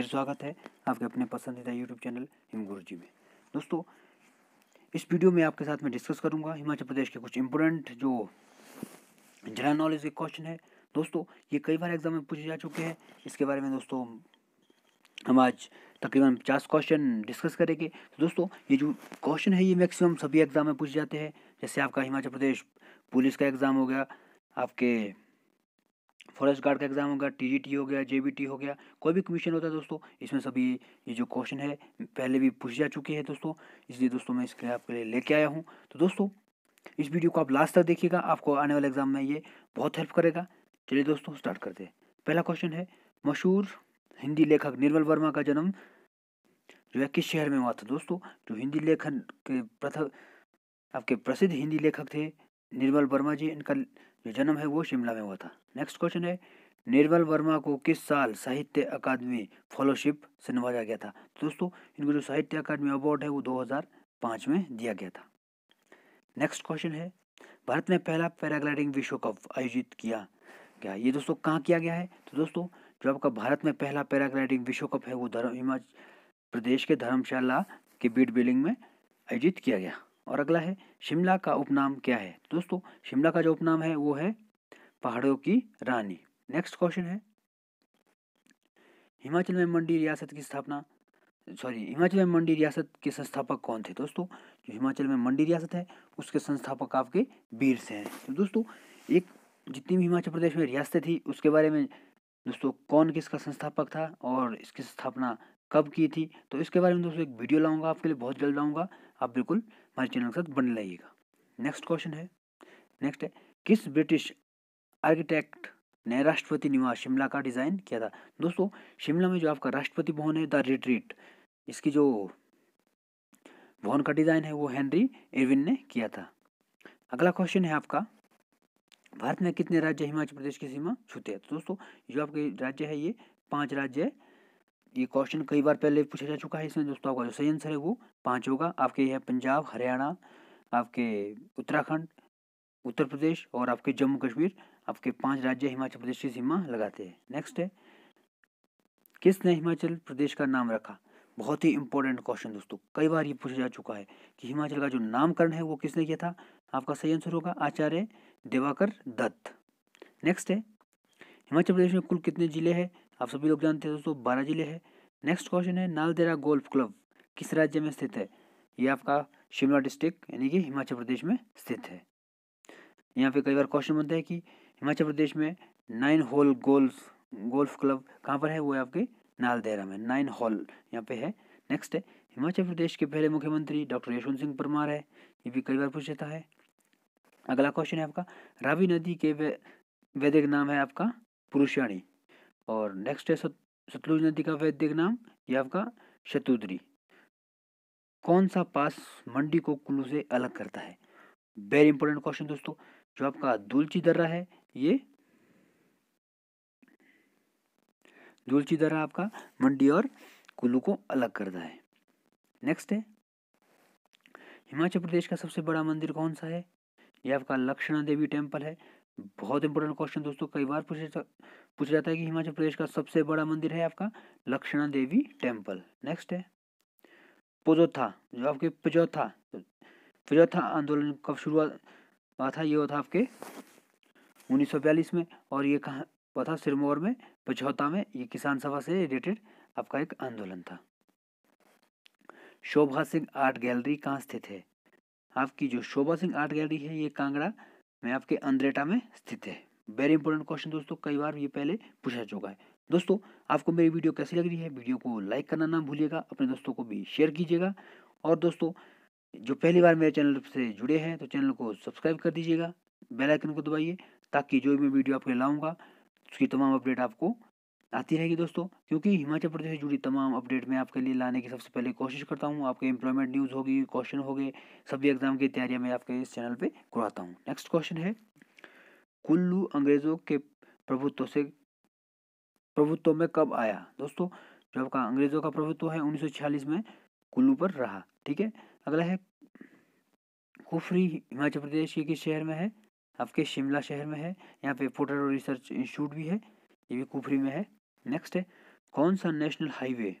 फिर स्वागत है आपके अपने पसंदीदा यूट्यूब चैनल हिम गुरु जी में दोस्तों इस वीडियो में आपके साथ मैं डिस्कस करूंगा हिमाचल प्रदेश के कुछ इम्पोर्टेंट जो जनरल नॉलेज के क्वेश्चन है दोस्तों ये कई बार एग्जाम में पूछे जा चुके हैं इसके बारे में दोस्तों हम आज तकरीबन पचास क्वेश्चन डिस्कस करेंगे तो दोस्तों ये जो क्वेश्चन है ये मैक्सिमम सभी एग्ज़ाम में पूछे जाते हैं जैसे आपका हिमाचल प्रदेश पुलिस का एग्ज़ाम हो गया आपके फॉरेस्ट गार्ड का एग्जाम टी जी टीजीटी हो गया जेबीटी हो गया कोई भी कमीशन होता है दोस्तों इसमें सभी ये जो क्वेश्चन है पहले भी पूछ जा चुके हैं दोस्तों इसलिए दोस्तों मैं इसके लिए आपके लिए लेके आया हूँ तो दोस्तों इस वीडियो को आप लास्ट तक देखिएगा आपको आने वाले एग्जाम में ये बहुत हेल्प करेगा चलिए दोस्तों स्टार्ट करते हैं पहला क्वेश्चन है मशहूर हिंदी लेखक निर्मल वर्मा का जन्म जो है किस शहर में हुआ था दोस्तों जो हिंदी लेखन के प्रथम आपके प्रसिद्ध हिंदी लेखक थे निर्मल वर्मा जी इनका जो जन्म है वो शिमला में हुआ था नेक्स्ट क्वेश्चन है निर्मल वर्मा को किस साल साहित्य अकादमी फॉलोशिप से नवाजा गया था तो दोस्तों इनको जो साहित्य अकादमी अवार्ड है वो 2005 में दिया गया था नेक्स्ट क्वेश्चन है भारत ने पहला पैराग्लाइडिंग विश्व कप आयोजित किया गया ये दोस्तों कहाँ किया गया है तो दोस्तों जो आपका भारत में पहला पैराग्लाइडिंग विश्व कप है वो धर्म हिमाचल प्रदेश के धर्मशाला के बीट बिलिंग में आयोजित किया गया और अगला है शिमला का उपनाम क्या है दोस्तों शिमला का जो उपनाम है वो है पहाड़ों की रानी नेक्स्ट क्वेश्चन है हिमाचल में मंडी रियासत की स्थापना सॉरी हिमाचल में मंडी रियासत के संस्थापक कौन थे दोस्तों जो हिमाचल में मंडी रियासत है उसके संस्थापक आपके बीर से हैं तो दोस्तों एक जितनी भी हिमाचल प्रदेश में रियासतें थी उसके बारे में दोस्तों कौन किसका संस्थापक था और इसकी स्थापना कब की थी तो इसके बारे में दोस्तों एक वीडियो लाऊंगा आपके लिए बहुत जल्द लाऊंगा आप बिल्कुल हमारे चैनल के साथ बने रहिएगा नेक्स्ट क्वेश्चन है नेक्स्ट है किस ब्रिटिश आर्किटेक्ट ने राष्ट्रपति निवास शिमला का डिज़ाइन किया था दोस्तों शिमला में जो आपका राष्ट्रपति भवन है द रिट्रीट इसकी जो भवन का डिज़ाइन है वो हेनरी इरविन ने किया था अगला क्वेश्चन है आपका भारत में कितने राज्य हिमाचल प्रदेश की सीमा छूते हैं तो दोस्तों जो आपके राज्य है ये पांच राज्य ये क्वेश्चन कई बार पहले पूछा जा चुका है इसमें दोस्तों आपका जो सही आंसर है वो पाँच होगा आपके यह पंजाब हरियाणा आपके उत्तराखंड उत्तर प्रदेश और आपके जम्मू कश्मीर आपके पांच राज्य हिमाचल प्रदेश की सीमा लगाते हैं नेक्स्ट है किसने हिमाचल प्रदेश का नाम रखा बहुत ही इंपॉर्टेंट क्वेश्चन दोस्तों कई बार ये पूछा जा चुका है कि हिमाचल का जो नामकरण है वो किसने किया था आपका सही आंसर होगा आचार्य दिवाकर दत्त नेक्स्ट है हिमाचल प्रदेश में कुल कितने जिले हैं आप सभी लोग जानते हैं दोस्तों बारह जिले हैं नेक्स्ट क्वेश्चन है नालदेरा गोल्फ क्लब किस राज्य में स्थित है ये आपका शिमला डिस्ट्रिक्ट यानी कि हिमाचल प्रदेश में स्थित है यहाँ पे कई बार क्वेश्चन बनता है कि हिमाचल प्रदेश में nine hole golf golf club कहाँ पर है वो है आपके नालदेहरा में नाइन हॉल यहाँ पे है नेक्स्ट है हिमाचल प्रदेश के पहले मुख्यमंत्री डॉक्टर यशवंत सिंह परमार है ये भी कई बार पूछ जाता है अगला क्वेश्चन है आपका रावी नदी के वैदिक नाम है आपका पुरुषाणी और नेक्स्ट है सतलुज नदी का वैद्यक नाम ये आपका शतुद्री कौन सा पास मंडी को कुल्लू से अलग करता है वेरी इंपॉर्टेंट क्वेश्चन दोस्तों जो आपका दुलची दर्रा है ये दुलची दर्रा आपका मंडी और कुल्लू को अलग करता है नेक्स्ट है हिमाचल प्रदेश का सबसे बड़ा मंदिर कौन सा है यह आपका लक्षणा देवी टेम्पल है बहुत इंपॉर्टेंट क्वेश्चन दोस्तों कई बार पूछा पूछा जाता है कि हिमाचल प्रदेश का सबसे बड़ा मंदिर है आपका लक्षणा देवी टेम्पल नेक्स्ट है पुजोथा जो आपके पिजोथा पिजोथा आंदोलन कब शुरू हुआ था ये हुआ था आपके उन्नीस में और ये कहाँ हुआ था सिरमौर में पिछौता में ये किसान सभा से रिलेटेड आपका एक आंदोलन था शोभा सिंह आर्ट गैलरी कहाँ स्थित है आपकी जो शोभा सिंह आर्ट गैलरी है ये कांगड़ा मैं आपके अंद्रेटा में स्थित है वेरी इंपॉर्टेंट क्वेश्चन दोस्तों कई बार ये पहले पूछा चुका है दोस्तों आपको मेरी वीडियो कैसी लग रही है वीडियो को लाइक करना ना भूलिएगा अपने दोस्तों को भी शेयर कीजिएगा और दोस्तों जो पहली बार मेरे चैनल से जुड़े हैं तो चैनल को सब्सक्राइब कर दीजिएगा बेल आइकन को दबाइए ताकि जो भी मैं वीडियो आपके लाऊंगा उसकी तमाम अपडेट आपको आती रहेगी दोस्तों क्योंकि हिमाचल प्रदेश से जुड़ी तमाम अपडेट मैं आपके लिए लाने की सबसे पहले कोशिश करता हूँ आपके एम्प्लॉयमेंट न्यूज़ होगी क्वेश्चन हो गए सभी एग्जाम की तैयारियाँ मैं आपके इस चैनल पर करवाता हूँ नेक्स्ट क्वेश्चन है कुल्लू अंग्रेज़ों के प्रभुत्व से प्रभुत्व में कब आया दोस्तों जो आपका अंग्रेज़ों का प्रभुत्व है उन्नीस में कुल्लू पर रहा ठीक है अगला है कुफरी हिमाचल प्रदेश के किस शहर में है आपके शिमला शहर में है यहाँ पे और रिसर्च इंस्टीट्यूट भी है ये भी कुफरी में है नेक्स्ट है कौन सा नेशनल हाईवे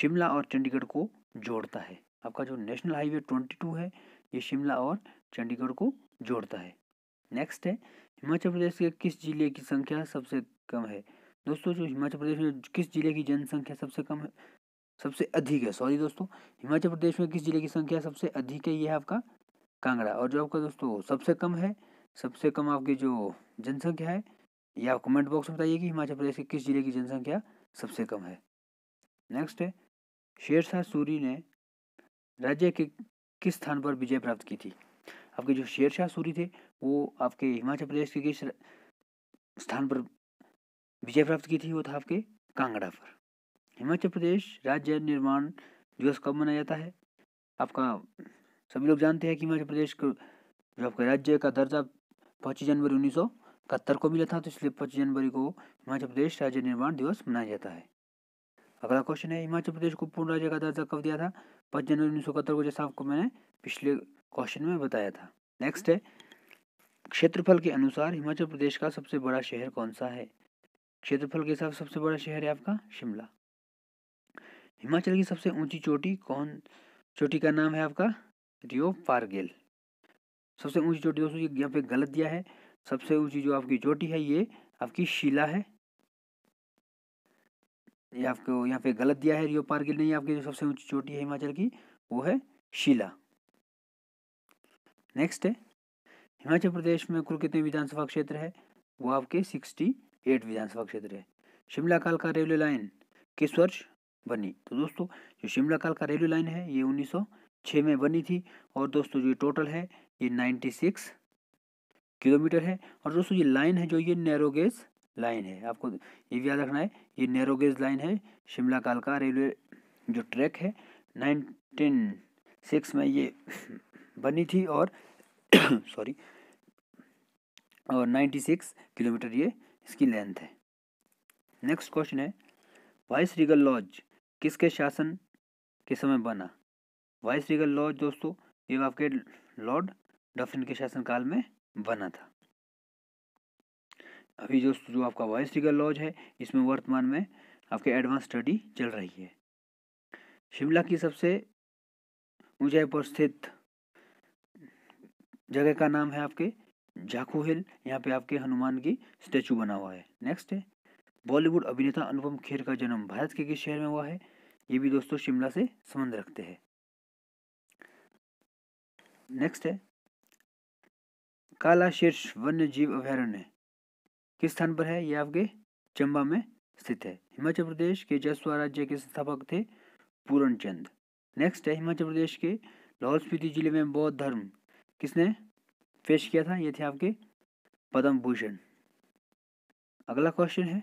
शिमला और चंडीगढ़ को जोड़ता है आपका जो नेशनल हाईवे ट्वेंटी टू है ये शिमला और चंडीगढ़ को जोड़ता है नेक्स्ट है हिमाचल प्रदेश के किस जिले की संख्या सबसे कम है दोस्तों जो हिमाचल प्रदेश में किस जिले की जनसंख्या सबसे कम है सबसे अधिक है सॉरी दोस्तों हिमाचल प्रदेश में किस जिले की संख्या सबसे अधिक है ये है आपका कांगड़ा और जो आपका दोस्तों सबसे कम है सबसे कम आपकी जो जनसंख्या है या कमेंट बॉक्स में बताइए कि हिमाचल प्रदेश के किस जिले की जनसंख्या सबसे कम है नेक्स्ट है शेरशाह सूरी ने राज्य के किस स्थान पर विजय प्राप्त की थी आपके जो शेरशाह सूरी थे वो आपके हिमाचल प्रदेश के किस स्थान पर विजय प्राप्त की थी वो था आपके कांगड़ा पर हिमाचल प्रदेश राज्य निर्माण दिवस कब मनाया जाता है आपका सभी लोग जानते हैं कि हिमाचल प्रदेश को जो आपका राज्य का दर्जा पच्चीस जनवरी उन्नीस सौ इकहत्तर को मिला था तो इसलिए पच्चीस जनवरी को हिमाचल प्रदेश राज्य निर्माण दिवस मनाया जाता है अगला क्वेश्चन है हिमाचल प्रदेश को पूर्ण राज्य का दर्जा कब दिया था पच्चीस जनवरी उन्नीस सौ को जैसा आपको मैंने पिछले क्वेश्चन में बताया था नेक्स्ट है क्षेत्रफल के अनुसार हिमाचल प्रदेश का सबसे बड़ा शहर कौन सा है क्षेत्रफल के हिसाब सबसे बड़ा शहर है आपका शिमला हिमाचल की सबसे ऊंची चोटी कौन चोटी का नाम है आपका रियो पारगेल सबसे ऊंची चोटी दोस्तों यहाँ पे गलत दिया है सबसे ऊंची जो आपकी चोटी है ये आपकी शिला है ये आपको यहाँ पे गलत दिया है रियो पार्किल ने आपकी जो सबसे ऊंची चोटी है हिमाचल की वो है शिला नेक्स्ट है हिमाचल प्रदेश में कुल कितने विधानसभा क्षेत्र है वो आपके सिक्सटी एट विधानसभा क्षेत्र है शिमला काल का रेलवे लाइन किस वर्ष बनी तो दोस्तों जो शिमला काल का रेलवे लाइन है ये उन्नीस में बनी थी और दोस्तों जो टोटल है ये नाइन्टी किलोमीटर है और दोस्तों ये लाइन है जो ये नैरोगेज लाइन है आपको ये भी याद रखना है ये नैरोगेज लाइन है शिमला कालका रेलवे जो ट्रैक है नाइनटीन सिक्स में ये बनी थी और सॉरी और नाइन्टी सिक्स किलोमीटर ये इसकी लेंथ है नेक्स्ट क्वेश्चन है वाइस रिगल लॉज किसके शासन के समय बना वाइस रिगल लॉज दोस्तों ये आपके लॉर्ड डफिन के शासनकाल में बना था अभी जो जो आपका वॉइस रिगर लॉज है इसमें वर्तमान में आपके एडवांस स्टडी चल रही है शिमला की सबसे ऊंचाई पर स्थित जगह का नाम है आपके जाखू हिल यहाँ पे आपके हनुमान की स्टैचू बना हुआ है नेक्स्ट है बॉलीवुड अभिनेता अनुपम खेर का जन्म भारत के किस शहर में हुआ है ये भी दोस्तों शिमला से संबंध रखते हैं नेक्स्ट है काला शीर्ष वन्य जीव अभ्यारण्य किस स्थान पर है यह आपके चंबा में स्थित है हिमाचल प्रदेश के जसवा राज्य के संस्थापक थे पूरण चंद नेक्स्ट है हिमाचल प्रदेश के लाहौल स्पीति जिले में बौद्ध धर्म किसने पेश किया था ये थे आपके पद्म भूषण अगला क्वेश्चन है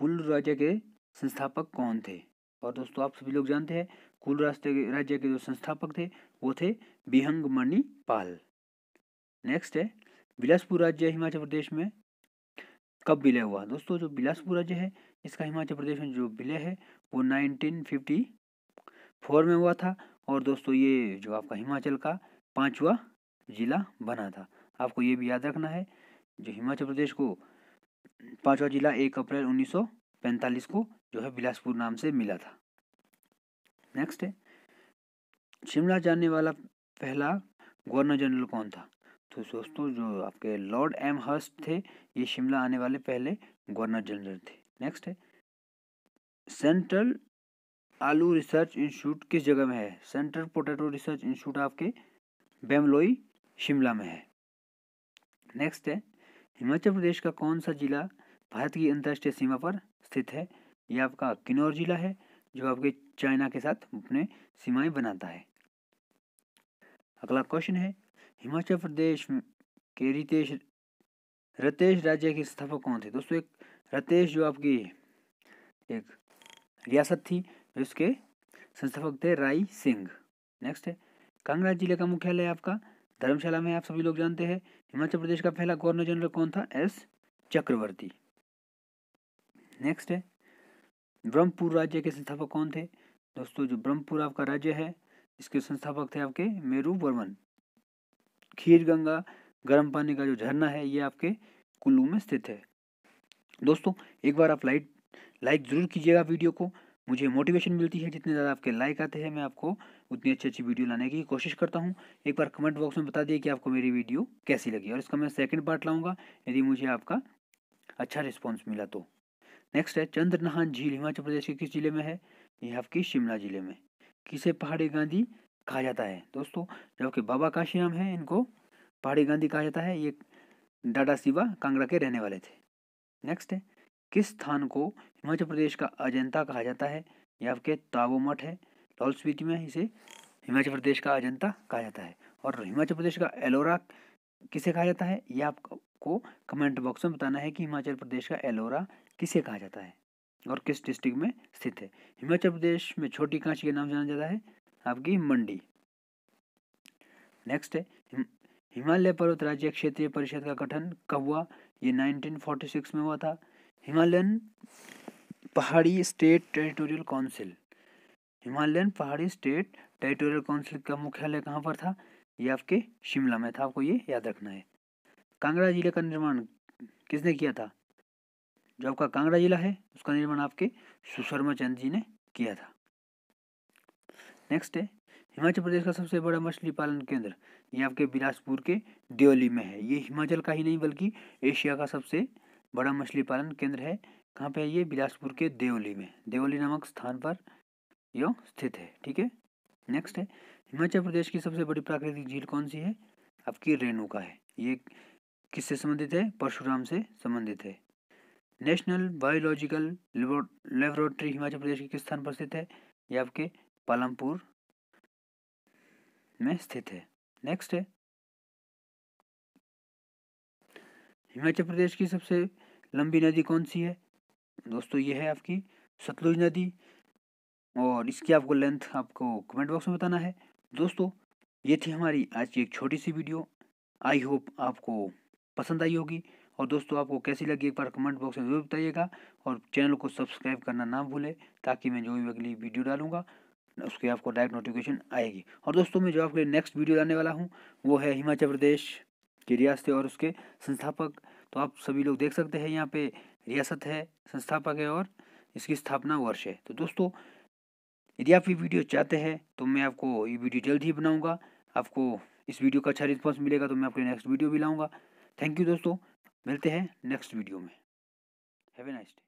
कुल राज्य के संस्थापक कौन थे और दोस्तों आप सभी लोग जानते हैं कुल रास्ते राज्य के जो संस्थापक थे वो थे बिहंग मणिपाल पाल नेक्स्ट है बिलासपुर राज्य हिमाचल प्रदेश में कब विलय हुआ दोस्तों जो बिलासपुर राज्य है इसका हिमाचल प्रदेश में जो विलय है वो 1954 में हुआ था और दोस्तों ये जो आपका हिमाचल का पांचवा जिला बना था आपको ये भी याद रखना है जो हिमाचल प्रदेश को पांचवा जिला एक अप्रैल 1945 को जो है बिलासपुर नाम से मिला था नेक्स्ट है शिमला जाने वाला पहला गवर्नर जनरल कौन था तो दोस्तों जो आपके लॉर्ड एम हर्स्ट थे ये शिमला आने वाले पहले गवर्नर जनरल थे नेक्स्ट है सेंट्रल आलू रिसर्च इंस्टीट्यूट किस जगह में है सेंट्रल पोटैटो रिसर्च इंस्टीट्यूट आपके बेमलोई शिमला में है नेक्स्ट है हिमाचल प्रदेश का कौन सा जिला भारत की अंतर्राष्ट्रीय सीमा पर स्थित है यह आपका किन्नौर जिला है जो आपके चाइना के साथ अपने सीमाएं बनाता है अगला क्वेश्चन है हिमाचल प्रदेश के रितेश रतेश राज्य के स्थापक कौन थे दोस्तों एक रतेश जो आपकी एक रियासत थी उसके संस्थापक थे राई सिंह नेक्स्ट है कांगड़ा जिले का मुख्यालय आपका धर्मशाला में आप सभी लोग जानते हैं हिमाचल प्रदेश का पहला गवर्नर जनरल कौन था एस चक्रवर्ती नेक्स्ट है ब्रह्मपुर राज्य के संस्थापक कौन थे दोस्तों जो ब्रह्मपुर आपका राज्य है इसके संस्थापक थे आपके मेरू वर्मन खीर गंगा गर्म पानी का जो झरना है ये आपके कुल्लू में स्थित है दोस्तों एक बार आप लाइक लाइक ज़रूर कीजिएगा वीडियो को मुझे मोटिवेशन मिलती है जितने ज़्यादा आपके लाइक आते हैं मैं आपको उतनी अच्छी अच्छी वीडियो लाने की कोशिश करता हूँ एक बार कमेंट बॉक्स में बता दिए कि आपको मेरी वीडियो कैसी लगी और इसका मैं सेकेंड पार्ट लाऊंगा यदि मुझे आपका अच्छा रिस्पॉन्स मिला तो नेक्स्ट है चंद्र झील हिमाचल प्रदेश के किस जिले में है यह आपकी शिमला जिले में किसे पहाड़ी गांधी कहा जाता है दोस्तों जबकि बाबा काशीराम है इनको पहाड़ी गांधी कहा जाता है ये डाडा सिवा कांगड़ा के रहने वाले थे नेक्स्ट है किस स्थान को हिमाचल प्रदेश का अजंता कहा जाता है या आपके ताबो मठ है लाहौल स्पीति में इसे हिमाचल प्रदेश का अजंता कहा जाता है और हिमाचल प्रदेश का एलोरा किसे कहा जाता है यह आपको कमेंट बॉक्स में बताना है कि हिमाचल प्रदेश का एलोरा किसे कहा जाता है और किस डिस्ट्रिक्ट में स्थित है हिमाचल प्रदेश में छोटी कांची के नाम जाना जाता है आपकी मंडी नेक्स्ट है हिमालय पर्वत राज्य क्षेत्रीय परिषद का गठन कब हुआ ये 1946 में हुआ था Himalayan Pahari state territorial council Himalayan Pahari state territorial council का मुख्यालय कहाँ पर था ये आपके शिमला में था आपको ये याद रखना है कांगड़ा जिले का निर्माण किसने किया था जो आपका कांगड़ा जिला है उसका निर्माण आपके सुशर्मा चंद जी ने किया था नेक्स्ट है हिमाचल प्रदेश का सबसे बड़ा मछली पालन केंद्र ये आपके बिलासपुर के ड्योली में है ये हिमाचल का ही नहीं बल्कि एशिया का सबसे बड़ा मछली पालन केंद्र है कहाँ पे है ये बिलासपुर के देवली में देवली नामक स्थान पर यो स्थित है ठीक है नेक्स्ट है हिमाचल प्रदेश की सबसे बड़ी प्राकृतिक झील कौन सी है आपकी रेणुका है ये किससे संबंधित है परशुराम से संबंधित है national biological laboratory Himachal Pradesh के किस स्थान पर स्थित है ये आपके पलमपुर में स्थित है नेक्स्ट है हिमाचल प्रदेश की सबसे लंबी नदी कौन सी है दोस्तों ये है आपकी सतलुज नदी और इसकी आपको लेंथ आपको कमेंट बॉक्स में बताना है दोस्तों ये थी हमारी आज की एक छोटी सी वीडियो आई होप आपको पसंद आई होगी और दोस्तों आपको कैसी लगी एक बार कमेंट बॉक्स में जरूर बताइएगा और चैनल को सब्सक्राइब करना ना भूले ताकि मैं जो भी अगली वीडियो डालूंगा उसकी आपको डायरेक्ट नोटिफिकेशन आएगी और दोस्तों मैं जो आपके लिए नेक्स्ट वीडियो लाने वाला हूँ वो है हिमाचल प्रदेश की रियासतें और उसके संस्थापक तो आप सभी लोग देख सकते हैं यहाँ पे रियासत है संस्थापक है और इसकी स्थापना वर्ष है तो दोस्तों यदि आप ये वीडियो चाहते हैं तो मैं आपको ये वीडियो जल्द ही बनाऊँगा आपको इस वीडियो का अच्छा रिस्पॉन्स मिलेगा तो मैं आपके नेक्स्ट वीडियो भी लाऊँगा थैंक यू दोस्तों मिलते हैं नेक्स्ट वीडियो में हैवे नाइस्ट